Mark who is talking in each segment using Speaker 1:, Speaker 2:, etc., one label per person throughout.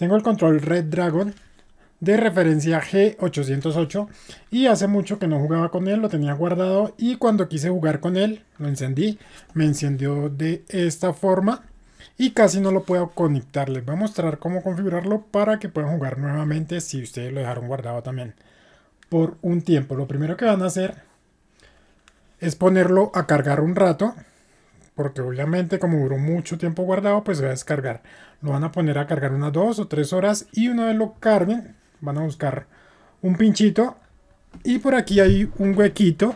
Speaker 1: Tengo el control Red Dragon de referencia G808 y hace mucho que no jugaba con él, lo tenía guardado y cuando quise jugar con él lo encendí, me encendió de esta forma y casi no lo puedo conectar, les voy a mostrar cómo configurarlo para que puedan jugar nuevamente si ustedes lo dejaron guardado también por un tiempo, lo primero que van a hacer es ponerlo a cargar un rato porque obviamente como duró mucho tiempo guardado, pues se va a descargar. Lo van a poner a cargar unas dos o tres horas y una vez lo carguen, van a buscar un pinchito y por aquí hay un huequito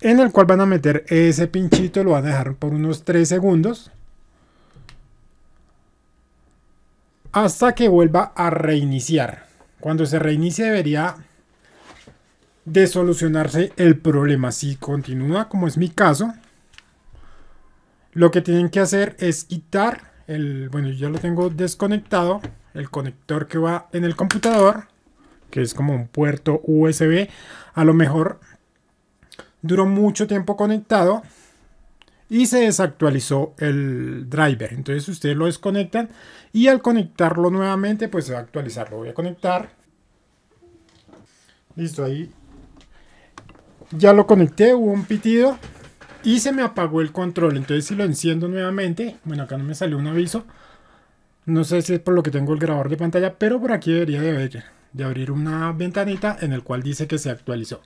Speaker 1: en el cual van a meter ese pinchito, lo van a dejar por unos 3 segundos hasta que vuelva a reiniciar. Cuando se reinicie debería de solucionarse el problema. Si continúa, como es mi caso, lo que tienen que hacer es quitar el, bueno, ya lo tengo desconectado, el conector que va en el computador, que es como un puerto USB. A lo mejor duró mucho tiempo conectado y se desactualizó el driver. Entonces ustedes lo desconectan y al conectarlo nuevamente pues se va a actualizar. Lo voy a conectar. Listo, ahí ya lo conecté, hubo un pitido y se me apagó el control. Entonces si lo enciendo nuevamente, bueno acá no me salió un aviso. No sé si es por lo que tengo el grabador de pantalla, pero por aquí debería de, de abrir una ventanita en el cual dice que se actualizó.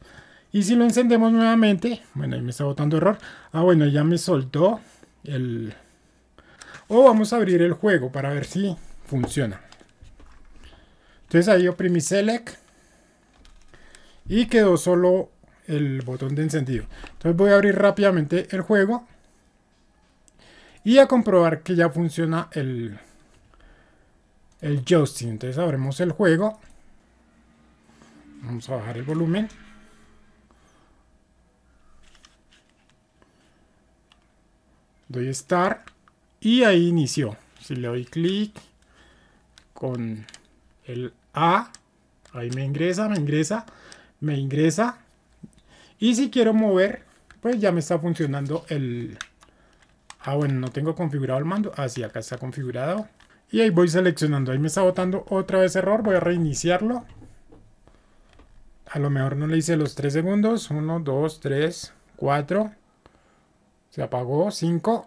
Speaker 1: Y si lo encendemos nuevamente, bueno ahí me está botando error. Ah bueno, ya me soltó el... O vamos a abrir el juego para ver si funciona. Entonces ahí oprimí select y quedó solo el botón de encendido. Entonces voy a abrir rápidamente el juego y a comprobar que ya funciona el, el joystick. Entonces abrimos el juego. Vamos a bajar el volumen. Doy Start y ahí inició. Si le doy clic con el A, ahí me ingresa, me ingresa, me ingresa y si quiero mover, pues ya me está funcionando el... Ah, bueno, no tengo configurado el mando. Ah, acá está configurado. Y ahí voy seleccionando. Ahí me está botando otra vez error. Voy a reiniciarlo. A lo mejor no le hice los 3 segundos. 1, 2, 3, 4. Se apagó. 5.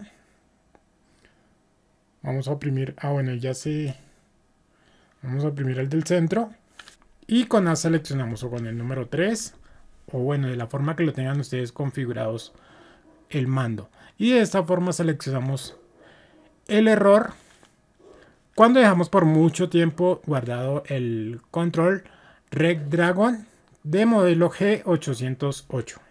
Speaker 1: Vamos a oprimir. Ah, bueno, ya se... Vamos a oprimir el del centro. Y con A seleccionamos o con el número 3 o bueno, de la forma que lo tengan ustedes configurados el mando. Y de esta forma seleccionamos el error. Cuando dejamos por mucho tiempo guardado el control Red Dragon de modelo G808.